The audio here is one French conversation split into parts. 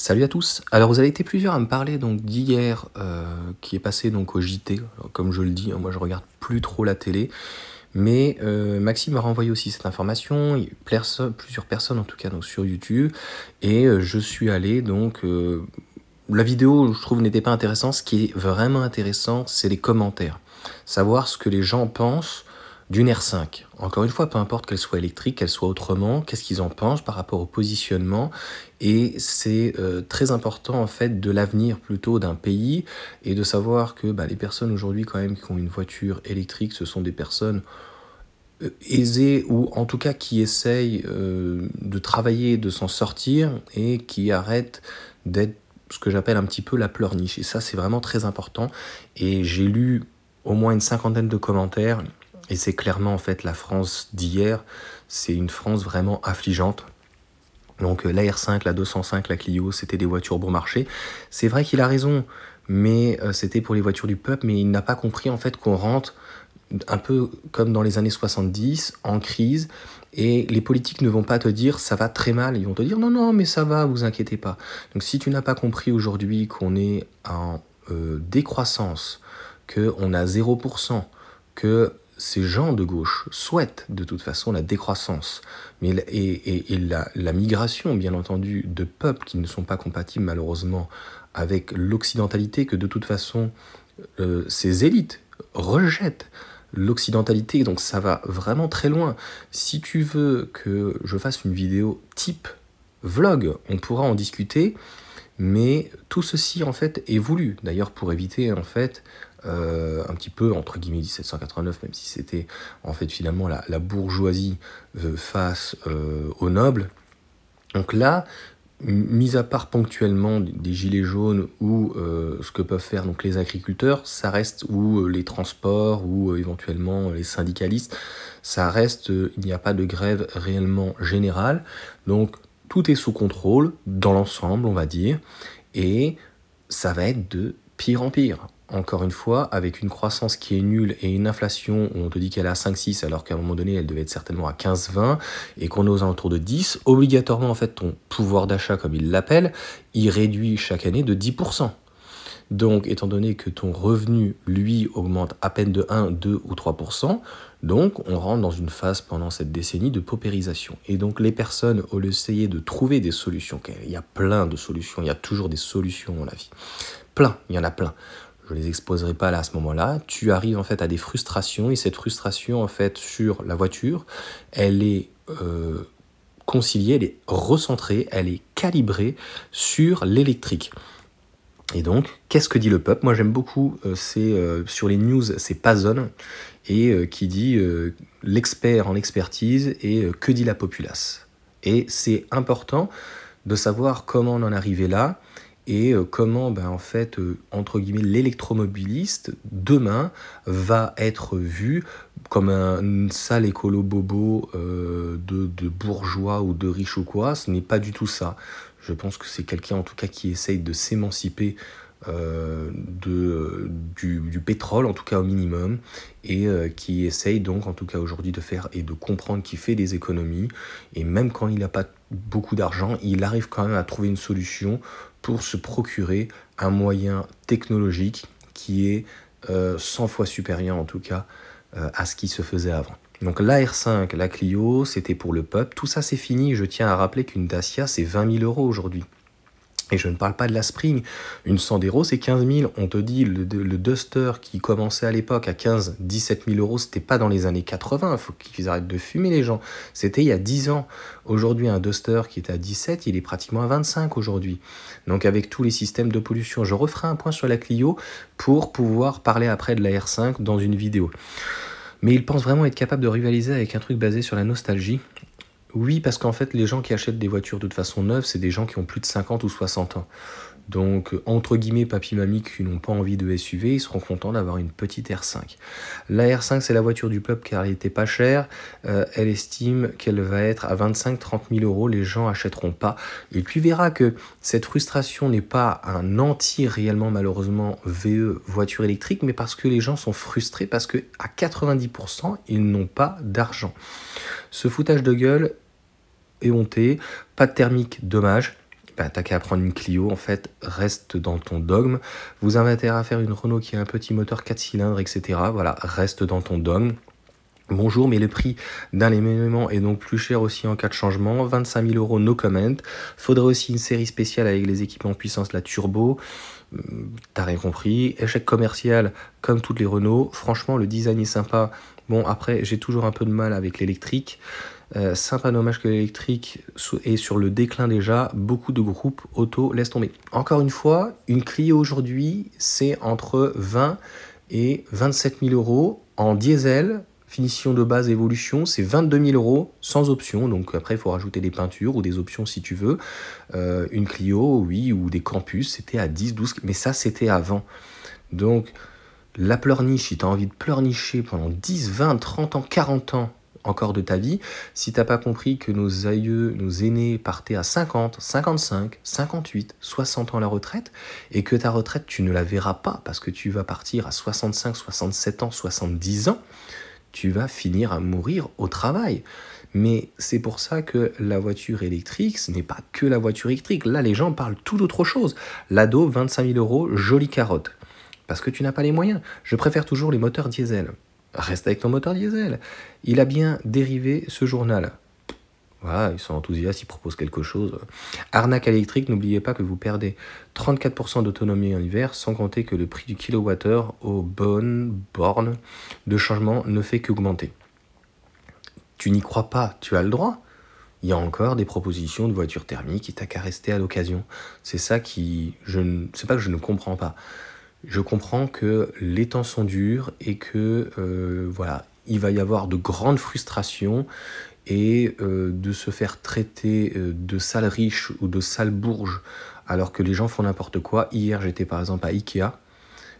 Salut à tous. Alors vous avez été plusieurs à me parler donc d'hier euh, qui est passé donc au JT. comme je le dis, hein, moi je regarde plus trop la télé, mais euh, Maxime m'a renvoyé aussi cette information. Il plusieurs personnes en tout cas donc sur YouTube et euh, je suis allé donc la vidéo je trouve n'était pas intéressante. Ce qui est vraiment intéressant c'est les commentaires, savoir ce que les gens pensent d'une r 5. Encore une fois, peu importe qu'elle soit électrique, qu'elle soit autrement, qu'est-ce qu'ils en pensent par rapport au positionnement et c'est euh, très important en fait de l'avenir plutôt d'un pays et de savoir que bah, les personnes aujourd'hui quand même qui ont une voiture électrique, ce sont des personnes euh, aisées ou en tout cas qui essayent euh, de travailler, de s'en sortir et qui arrêtent d'être ce que j'appelle un petit peu la pleurniche. Et ça c'est vraiment très important et j'ai lu au moins une cinquantaine de commentaires et c'est clairement en fait la France d'hier, c'est une France vraiment affligeante. Donc euh, la R5, la 205, la Clio, c'était des voitures bon marché. C'est vrai qu'il a raison, mais euh, c'était pour les voitures du peuple, mais il n'a pas compris en fait qu'on rentre un peu comme dans les années 70, en crise, et les politiques ne vont pas te dire ça va très mal, ils vont te dire non, non, mais ça va, vous inquiétez pas. Donc si tu n'as pas compris aujourd'hui qu'on est en euh, décroissance, décroissance, qu'on a 0%, que ces gens de gauche souhaitent de toute façon la décroissance mais, et, la, migration, bien entendu, de peuples qui ne sont pas compatibles malheureusement avec l'occidentalité que de toute façon euh, ces élites rejettent l'occidentalité, donc ça va vraiment très loin. Si tu veux que je fasse une vidéo type vlog, on pourra en discuter, mais tout ceci en fait est voulu. D'ailleurs, pour éviter en fait euh, un petit peu entre guillemets 1789, même si c'était en fait finalement la, bourgeoisie euh, face euh, aux nobles. Donc là, mis à part ponctuellement des gilets jaunes ou ce que peuvent faire donc les agriculteurs, ça reste ou les transports ou éventuellement les syndicalistes, ça reste il n'y a pas de grève réellement générale. Donc tout est sous contrôle dans l'ensemble, on va dire, et ça va être de pire en pire encore une fois, avec une croissance qui est nulle et une inflation, on te dit qu'elle est à 5-6 alors qu'à un moment donné, elle devait être certainement à 15-20 et qu'on est aux alentours de 10, obligatoirement, en fait, ton pouvoir d'achat, comme il l'appelle, il réduit chaque année de 10%. Donc, étant donné que ton revenu, lui, augmente à peine de 1, 2 ou 3%, donc on rentre dans une phase pendant cette décennie de paupérisation. Et donc, les personnes, au lieu de trouver des solutions, il y a plein de solutions, il y a toujours des solutions dans la vie. Plein, il y en a plein je les exposerai pas là à ce moment-là, tu arrives en fait à des frustrations et cette frustration en fait sur la voiture, elle est euh, conciliée, elle est recentrée, elle est calibrée sur l'électrique. Et donc, qu'est-ce que dit le peuple Moi j'aime beaucoup, euh, c'est euh, sur les news, c'est Pazone, et qui dit l'expert en expertise et que dit la populace. Et c'est important de savoir comment on en arrivait là, et euh, comment ben, en fait euh, entre guillemets l'électromobiliste demain va être vu comme un, sale écolo bobo euh, de, bourgeois ou de riche ou quoi, ce n'est pas du tout ça. Je pense que c'est quelqu'un en tout cas qui essaye de s'émanciper de, du, pétrole, en tout cas au minimum, et qui essaye donc en tout cas aujourd'hui de faire et de comprendre qu'il fait des économies, et même quand il n'a pas beaucoup d'argent, il arrive quand même à trouver une solution pour se procurer un moyen technologique qui est 100 euh, fois supérieur en tout cas euh, à ce qui se faisait avant. Donc la R5, la Clio, c'était pour le peuple, tout ça c'est fini. Je tiens à rappeler qu'une Dacia c'est 20 000 euros aujourd'hui. Et je ne parle pas de la Spring. Une Sandero, c'est 15 000. On te dit, le, Duster qui commençait à l'époque à 15, 17 000 euros, c'était pas dans les années 80. Il faut qu'ils arrêtent de fumer, les gens. C'était il y a 10 ans. Aujourd'hui, un Duster qui est à 17, il est pratiquement à 25 aujourd'hui. Donc, avec tous les systèmes de pollution, je referai un point sur la Clio pour pouvoir parler après de la R5 dans une vidéo. Mais il pense vraiment être capable de rivaliser avec un truc basé sur la nostalgie. Oui, parce qu'en fait, les gens qui achètent des voitures de toute façon neuves, c'est des gens qui ont plus de 50 ou 60 ans. Donc, entre guillemets, papy-mamie qui n'ont pas envie de SUV, ils seront contents d'avoir une petite R5. La R5, c'est la voiture du peuple car elle n'était pas chère. Euh, elle estime qu'elle va être à 25-30 000 euros. Les gens n'achèteront pas. Et puis verra que cette frustration n'est pas un anti réellement, malheureusement, VE voiture électrique, mais parce que les gens sont frustrés parce que à 90%, ils n'ont pas d'argent. Ce foutage de gueule, éhonté, pas de thermique, dommage. Bah, t'as qu'à prendre une Clio, en fait, reste dans ton dogme. Vous intérêt à faire une Renault qui a un petit moteur 4 cylindres, etc. Voilà, reste dans ton dogme. Bonjour, mais le prix d'un élément est donc plus cher aussi en cas de changement, 25 000 euros no comment. Faudrait aussi une série spéciale avec les équipements puissance, la turbo. Hmm, t'as rien compris. Échec commercial, comme toutes les Renault. Franchement, le design est sympa. Bon, après, j'ai toujours un peu de mal avec l'électrique sympa euh, c'est que l'électrique est sur le déclin déjà, beaucoup de groupes auto laissent tomber. Encore une fois, une Clio aujourd'hui, c'est entre 20 et 27 000 euros en diesel, finition de base évolution, c'est 22 000 euros sans option. Donc après, il faut rajouter des peintures ou des options si tu veux. Euh, une Clio, oui, ou des campus, c'était à 10, 12, mais ça, c'était avant. Donc la pleurniche, si tu as envie de pleurnicher pendant 10, 20, 30 ans, 40 ans encore de ta vie, si t'as pas compris que nos aïeux, nos aînés partaient à 50, 55, 58, 60 ans à la retraite, et que ta retraite, tu ne la verras pas parce que tu vas partir à 65, 67 ans, 70 ans, tu vas finir à mourir au travail. Mais c'est pour ça que la voiture électrique, ce n'est pas que la voiture électrique. Là, les gens parlent tout d'autre chose. L'ado, 25 000 euros, jolie carotte. Parce que tu n'as pas les moyens. Je préfère toujours les moteurs diesel reste avec ton moteur diesel. Il a bien dérivé ce journal. Voilà, ils sont enthousiastes, ils proposent quelque chose. Arnaque électrique, n'oubliez pas que vous perdez 34% d'autonomie en hiver, sans compter que le prix du kilowattheure aux bonnes bornes de changement ne fait qu'augmenter. Tu n'y crois pas, tu as le droit. Il y a encore des propositions de voitures thermiques, et t'as qu'à rester à l'occasion. C'est ça qui. Je ne, c'est pas que je ne comprends pas je comprends que les temps sont durs et que euh, voilà, il va y avoir de grandes frustrations et euh, de se faire traiter euh, de sale riche ou de sale bourge alors que les gens font n'importe quoi. Hier, j'étais par exemple à Ikea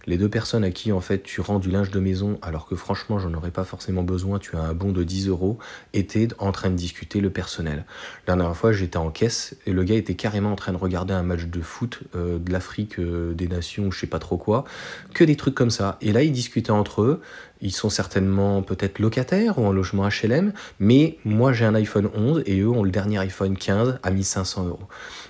les deux personnes à qui en fait tu rends du linge de maison alors que franchement j'en aurais pas forcément besoin, tu as un bon de 10 euros, étaient en train de discuter le personnel. La dernière fois j'étais en caisse et le gars était carrément en train de regarder un match de foot euh, de l'Afrique euh, des Nations, je sais pas trop quoi, que des trucs comme ça. Et là ils discutaient entre eux ils sont certainement peut-être locataires ou en logement HLM, mais moi j'ai un iPhone 11 et eux ont le dernier iPhone 15 à 1500 euros.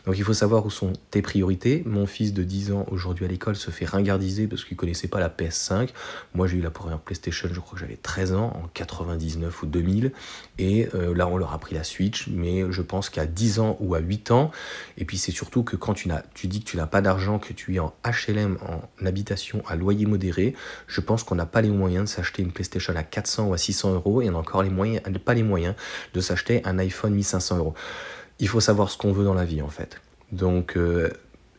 Donc il faut savoir où sont tes priorités. Mon fils de 10 ans aujourd'hui à l'école se fait ringardiser parce qu'il connaissait pas la PS5. Moi j'ai eu la première PlayStation, je crois que j'avais 13 ans, en 99 ou 2000. Et euh, là on leur a pris la Switch, mais je pense qu'à 10 ans ou à 8 ans, et puis c'est surtout que quand tu, tu dis que tu n'as pas d'argent, que tu es en HLM, en habitation à loyer modéré, je pense qu'on n'a pas les moyens de s'acheter une PlayStation à 400 ou à 600 euros et on a encore les moyens, pas les moyens de s'acheter un iPhone 1500 euros. Il faut savoir ce qu'on veut dans la vie en fait. Donc, euh,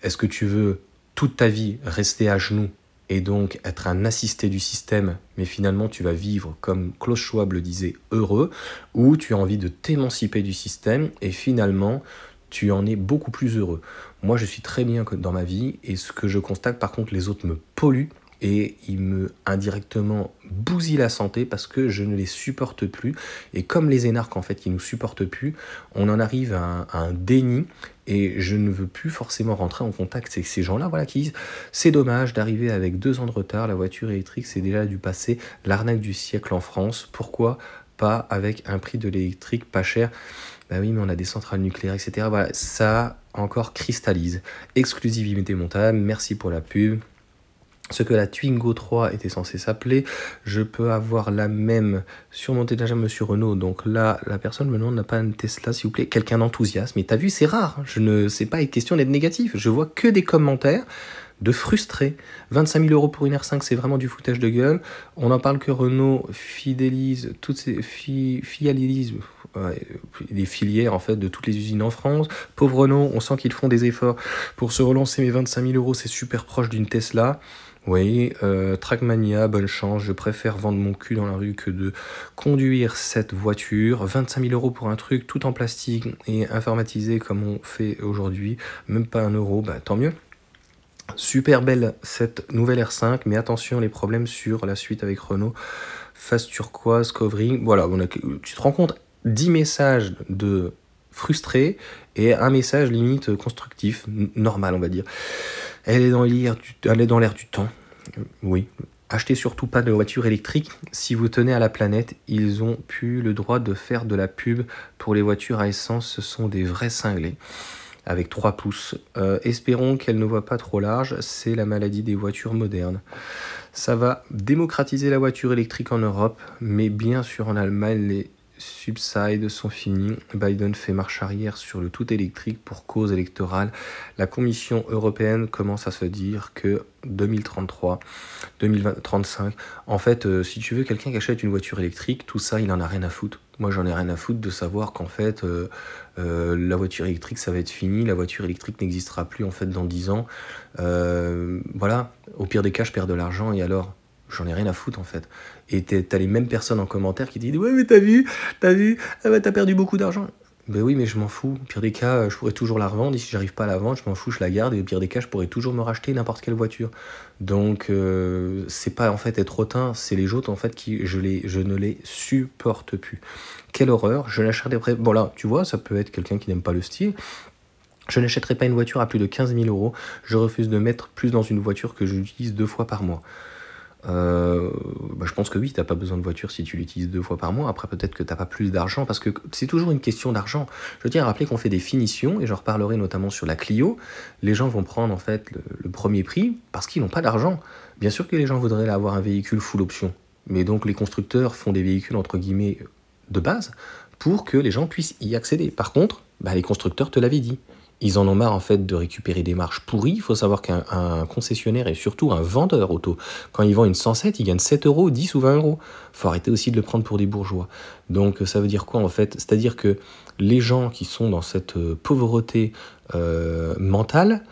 est-ce que tu veux toute ta vie rester à genoux et donc être un assisté du système, mais finalement tu vas vivre comme Klaus Schwab le disait, heureux, ou tu as envie de t'émanciper du système et finalement tu en es beaucoup plus heureux. Moi je suis très bien dans ma vie et ce que je constate par contre les autres me polluent et il me indirectement bousille la santé parce que je ne les supporte plus. Et comme les énarques en fait qui nous supportent plus, on en arrive à un, déni et je ne veux plus forcément rentrer en contact avec ces gens-là voilà, qui disent c'est dommage d'arriver avec deux ans de retard, la voiture électrique c'est déjà du passé, l'arnaque du siècle en France, pourquoi pas avec un prix de l'électrique pas cher ben oui, mais on a des centrales nucléaires, etc. Voilà, ça encore cristallise. Exclusivité montable, merci pour la pub ce que la Twingo 3 était censée s'appeler. Je peux avoir la même sur mon jambe Monsieur Renault. Donc là, la personne me demande n'a pas une Tesla, s'il vous plaît. Quelqu'un d'enthousiaste. Mais t'as vu, c'est rare. Hein. Je ne sais pas, une question d'être négatif. Je vois que des commentaires de frustrés. 25 000 euros pour une R5, c'est vraiment du foutage de gueule. On en parle que Renault fidélise toutes ses... les filières en fait de toutes les usines en France. Pauvre Renault, on sent qu'ils font des efforts pour se relancer. Mais 25 000 euros, c'est super proche d'une Tesla. Oui, euh, Trackmania, bonne chance, je préfère vendre mon cul dans la rue que de conduire cette voiture. 25 000 euros pour un truc tout en plastique et informatisé comme on fait aujourd'hui, même pas un euro, bah, tant mieux. Super belle cette nouvelle R5, mais attention les problèmes sur la suite avec Renault, face turquoise, covering, voilà, on tu te rends compte, 10 messages de frustrés et un message limite constructif, normal on va dire. Elle est dans l'air du, dans l'air du temps. Oui. Achetez surtout pas de voitures électriques. Si vous tenez à la planète, ils ont pu le droit de faire de la pub pour les voitures à essence. Ce sont des vrais cinglés avec 3 pouces. Euh, espérons qu'elle ne voit pas trop large, c'est la maladie des voitures modernes. Ça va démocratiser la voiture électrique en Europe, mais bien sûr en Allemagne, les subside, sont finis. Biden fait marche arrière sur le tout électrique pour cause électorale. La Commission européenne commence à se dire que 2033, 2035, en fait, euh, si tu veux, quelqu'un qui achète une voiture électrique, tout ça, il en a rien à foutre. Moi, j'en ai rien à foutre de savoir qu'en fait, euh, euh, la voiture électrique, ça va être fini. La voiture électrique n'existera plus, en fait, dans 10 ans. voilà. Au pire des cas, je perds de l'argent et alors J'en ai rien à foutre en fait. Et t'as les mêmes personnes en commentaire qui disent Ouais, mais t'as vu, t'as vu, ah bah, t'as perdu beaucoup d'argent. Ben oui, mais je m'en fous. pire des cas, je pourrais toujours la revendre. Et si j'arrive pas à la vendre, je m'en fous, je la garde. Et au pire des cas, je pourrais toujours me racheter n'importe quelle voiture. Donc, euh, c'est pas en fait être hautain, c'est les joutes, en fait qui je, les, je ne les supporte plus. Quelle horreur, je n'achèterai pas. Bon là, tu vois, ça peut être quelqu'un qui n'aime pas le style. Je n'achèterai pas une voiture à plus de 15 000 euros. Je refuse de mettre plus dans une voiture que j'utilise deux fois par mois. Euh, bah, je pense que oui, tu n'as pas besoin de voiture si tu l'utilises deux fois par mois. Après, peut-être que tu n'as pas plus d'argent parce que c'est toujours une question d'argent. Je tiens à rappeler qu'on fait des finitions et j'en reparlerai notamment sur la Clio. Les gens vont prendre en fait le, premier prix parce qu'ils n'ont pas d'argent. Bien sûr que les gens voudraient avoir un véhicule full option, mais donc les constructeurs font des véhicules entre guillemets de base pour que les gens puissent y accéder. Par contre, bah, les constructeurs te l'avaient dit ils en ont marre en fait de récupérer des marges pourries. Il faut savoir qu'un concessionnaire et surtout un vendeur auto, quand il vend une 107, il gagne 7 euros, 10 ou 20 euros. Il Faut arrêter aussi de le prendre pour des bourgeois. Donc ça veut dire quoi en fait C'est-à-dire que les gens qui sont dans cette euh, pauvreté euh, mentale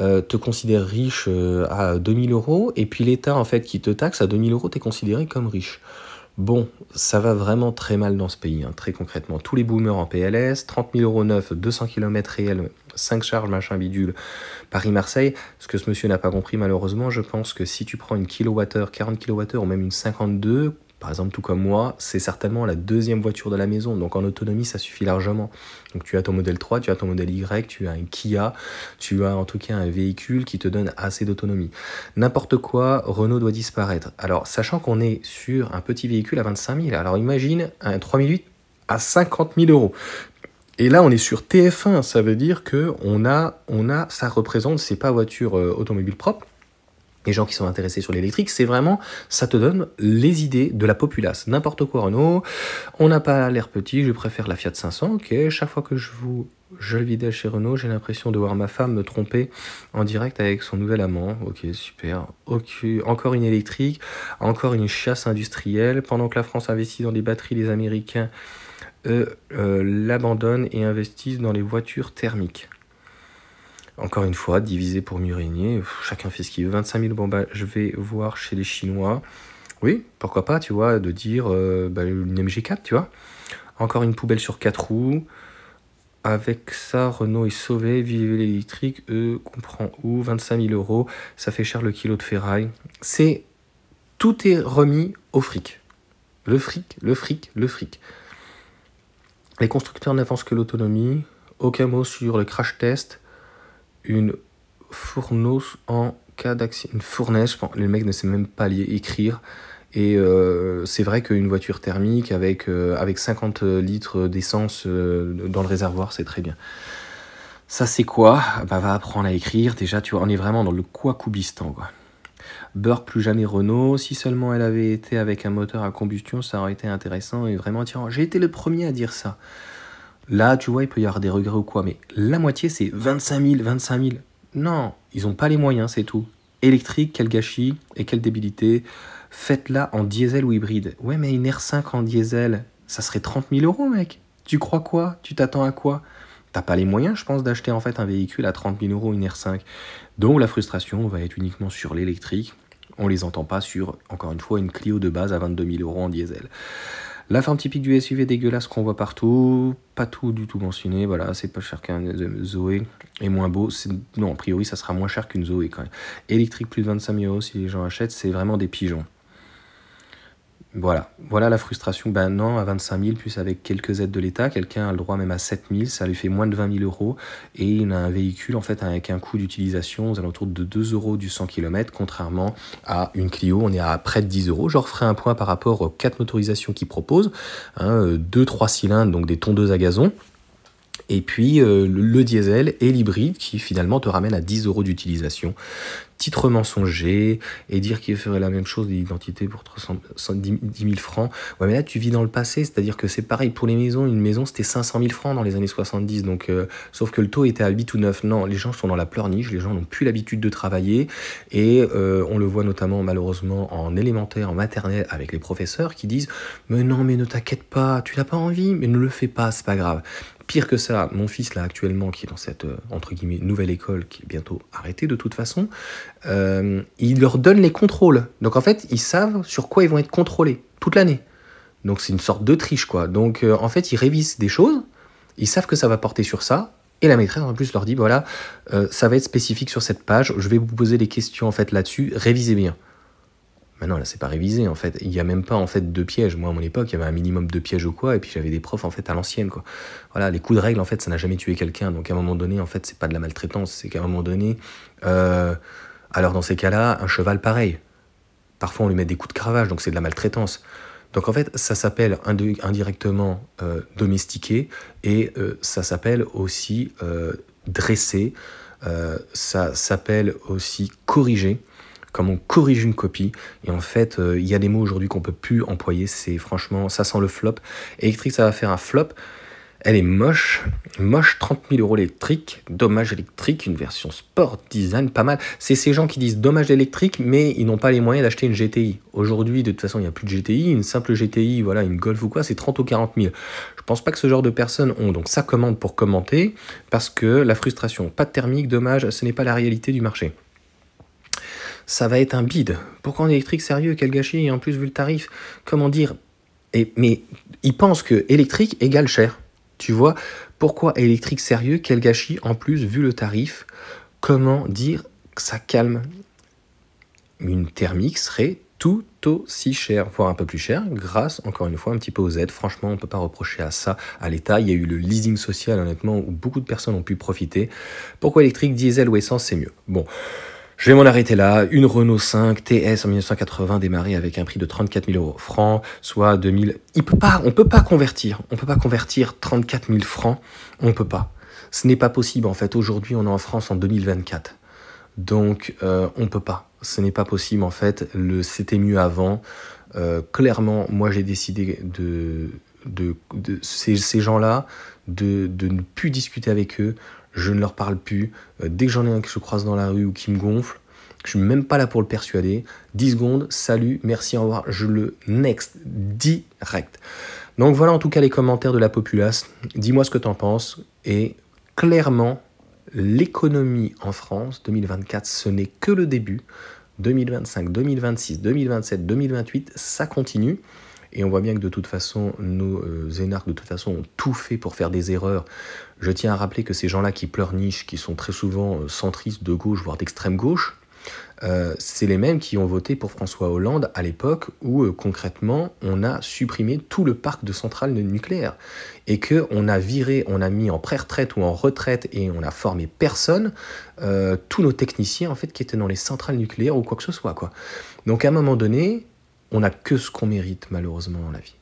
euh, te considèrent riche à 2000 euros et puis l'État en fait qui te taxe à 2000 euros, t'es considéré comme riche. Bon, ça va vraiment très mal dans ce pays, hein, très concrètement. Tous les boomers en PLS, 30 000 euros neufs, 200 km réels 5 charges, machin bidule, Paris-Marseille. Ce que ce monsieur n'a pas compris, malheureusement, je pense que si tu prends une kilowattheure, 40 kWh ou même une 52, par exemple, tout comme moi, c'est certainement la deuxième voiture de la maison. Donc en autonomie, ça suffit largement. Donc tu as ton modèle 3, tu as ton modèle Y, tu as un Kia, tu as en tout cas un véhicule qui te donne assez d'autonomie. N'importe quoi, Renault doit disparaître. Alors sachant qu'on est sur un petit véhicule à 25 000, alors imagine un 3008 à 50 000 euros. Et là, on est sur TF1, ça veut dire que on a, on a, ça représente, c'est pas voiture euh, automobile propre. Les gens qui sont intéressés sur l'électrique, c'est vraiment, ça te donne les idées de la populace. N'importe quoi Renault, on n'a pas l'air petit, je préfère la Fiat 500. Ok, chaque fois que je vous je le vidais chez Renault, j'ai l'impression de voir ma femme me tromper en direct avec son nouvel amant. Ok, super. Encore une électrique, encore une chasse industrielle. Pendant que la France investit dans des batteries, les Américains eux, euh, l'abandonnent et investissent dans les voitures thermiques. Encore une fois, divisé pour mieux régner, chacun fait ce qu'il veut. 25 000, bon bah, je vais voir chez les Chinois. Oui, pourquoi pas, tu vois, de dire euh, bah, une MG4, tu vois. Encore une poubelle sur quatre roues. Avec ça, Renault est sauvé. Vive l'électrique, eux, comprend où 25 000 euros, ça fait cher le kilo de ferraille. C'est. Tout est remis au fric. Le fric, le fric, le fric. Les constructeurs n'avancent que l'autonomie. Aucun mot sur le crash test. Une fournaise en cas d'accident. Une fournaise, Le mec ne sait même pas l'écrire écrire. Et euh, c'est vrai qu'une voiture thermique avec, euh, avec 50 litres d'essence euh, dans le réservoir, c'est très bien. Ça, c'est quoi bah, va apprendre à écrire. Déjà, tu vois, on est vraiment dans le quoi quoi. Burke plus jamais Renault. Si seulement elle avait été avec un moteur à combustion, ça aurait été intéressant et vraiment attirant. J'ai été le premier à dire ça. Là, tu vois, il peut y avoir des regrets ou quoi, mais la moitié, c'est 25 000, 25 000. Non, ils n'ont pas les moyens, c'est tout. Électrique, quel gâchis et quelle débilité. Faites-la en diesel ou hybride. Ouais, mais une R5 en diesel, ça serait 30 000 euros, mec. Tu crois quoi Tu t'attends à quoi T'as pas les moyens, je pense, d'acheter en fait un véhicule à 30 000 euros, une R5. Donc la frustration va être uniquement sur l'électrique. On les entend pas sur, encore une fois, une Clio de base à 22 000 euros en diesel. La forme typique du SUV dégueulasse qu'on voit partout, pas tout du tout mentionné, voilà, c'est pas cher qu'un euh, Zoé, et moins beau, non, a priori ça sera moins cher qu'une Zoé quand même. Électrique plus de 25 000 euros si les gens achètent, c'est vraiment des pigeons. Voilà, la frustration. Ben non, à 25 000, plus avec quelques aides de l'État, quelqu'un a le droit même à 7 000, ça lui fait moins de 20 000 euros, et il a un véhicule en fait avec un coût d'utilisation aux alentours de 2 euros du 100 km, contrairement à une Clio, on est à près de 10 euros. Je referai un point par rapport aux quatre motorisations qui proposent, hein, euh, 2-3 cylindres, donc des tondeuses à gazon, et puis euh, le diesel et l'hybride qui finalement te ramène à 10 euros d'utilisation. Titre mensonger et dire qu'il ferait la même chose d'identité pour 10 000 francs. Ouais, mais là tu vis dans le passé, c'est-à-dire que c'est pareil pour les maisons. Une maison c'était 500 000 francs dans les années 70, donc euh, sauf que le taux était à 8 ou 9. Non, les gens sont dans la pleurniche, les gens n'ont plus l'habitude de travailler et euh, on le voit notamment malheureusement en élémentaire, en maternelle avec les professeurs qui disent Mais non, mais ne t'inquiète pas, tu n'as pas envie, mais ne le fais pas, c'est pas grave. Pire que ça, mon fils là actuellement, qui est dans cette euh, entre guillemets nouvelle école, qui est bientôt arrêtée de toute façon, euh, il leur donne les contrôles. Donc en fait, ils savent sur quoi ils vont être contrôlés toute l'année. Donc c'est une sorte de triche quoi. Donc euh, en fait, ils révisent des choses, ils savent que ça va porter sur ça. Et la maîtresse en plus leur dit voilà, ça va être spécifique sur cette page. Je vais vous poser des questions en fait là-dessus. Révisez bien. Maintenant, bah là, c'est pas révisé, en fait. Il n'y a même pas, en fait, de pièges. Moi, à mon époque, il y avait un minimum de pièges ou quoi, et puis j'avais des profs, en fait, à l'ancienne, quoi. Voilà, les coups de règle, en fait, ça n'a jamais tué quelqu'un. Donc, à un moment donné, en fait, c'est pas de la maltraitance. C'est qu'à un moment donné, euh, alors, dans ces cas-là, un cheval, pareil. Parfois, on lui met des coups de cravage, donc c'est de la maltraitance. Donc en fait, ça s'appelle indirectement euh, domestiqué, et euh, ça s'appelle aussi dressé. ça s'appelle aussi corrigé comme on corrige une copie. Et en fait, euh, il y a des mots aujourd'hui qu'on peut plus employer. C'est franchement, ça sent le flop. Électrique, ça va faire un flop. Elle est moche, moche, 30 000 euros électrique, dommage électrique, une version sport, design, pas mal. C'est ces gens qui disent dommage électrique, mais ils n'ont pas les moyens d'acheter une GTI. Aujourd'hui, de toute façon, il n'y a plus de GTI, une simple GTI, voilà, une Golf ou quoi, c'est 30 ou 40 000. Je pense pas que ce genre de personnes ont donc sa commande pour commenter, parce que la frustration, pas de thermique, dommage, ce n'est pas la réalité du marché ça va être un bide. Pourquoi en électrique sérieux Quel gâchis Et en plus, vu le tarif, comment dire et, Mais ils pensent que électrique égale cher. Tu vois Pourquoi électrique sérieux Quel gâchis En plus, vu le tarif, comment dire que ça calme Une thermique serait tout aussi cher, voire un peu plus cher, grâce encore une fois un petit peu aux aides. Franchement, on ne peut pas reprocher à ça à l'État. Il y a eu le leasing social, honnêtement, où beaucoup de personnes ont pu profiter. Pourquoi électrique, diesel ou essence, c'est mieux Bon. Je vais m'en arrêter là. Une Renault 5 TS en 1980 démarrait avec un prix de 34 000 francs, soit 2000. Il peut pas, on peut pas convertir. On peut pas convertir 34 000 francs. On peut pas. Ce n'est pas possible en fait. Aujourd'hui, on est en France en 2024. Donc, on euh, on peut pas. Ce n'est pas possible en fait. Le c'était mieux avant. Euh, clairement, moi, j'ai décidé de, de, ces, gens-là de ne plus discuter avec eux je ne leur parle plus. Euh, dès que j'en ai un qui se croise dans la rue ou qui me gonfle, je suis même pas là pour le persuader. 10 secondes, salut, merci, au revoir, je le next direct. Donc voilà en tout cas les commentaires de la populace. Dis-moi ce que en penses. Et clairement, l'économie en France 2024, ce n'est que le début. 2025, 2026, 2027, 2028, ça continue. Et on voit bien que de toute façon, nos euh, énarques, de toute façon, ont tout fait pour faire des erreurs. Je tiens à rappeler que ces gens-là qui pleurnichent, qui sont très souvent euh, centristes de gauche, voire d'extrême gauche, euh, c'est les mêmes qui ont voté pour François Hollande à l'époque où concrètement on a supprimé tout le parc de centrales nucléaires et que on a viré, on a mis en pré-retraite ou en retraite et on a formé personne, tous nos techniciens en fait qui étaient dans les centrales nucléaires ou quoi que ce soit quoi. Donc à un moment donné, on n'a que ce qu'on mérite malheureusement dans la vie.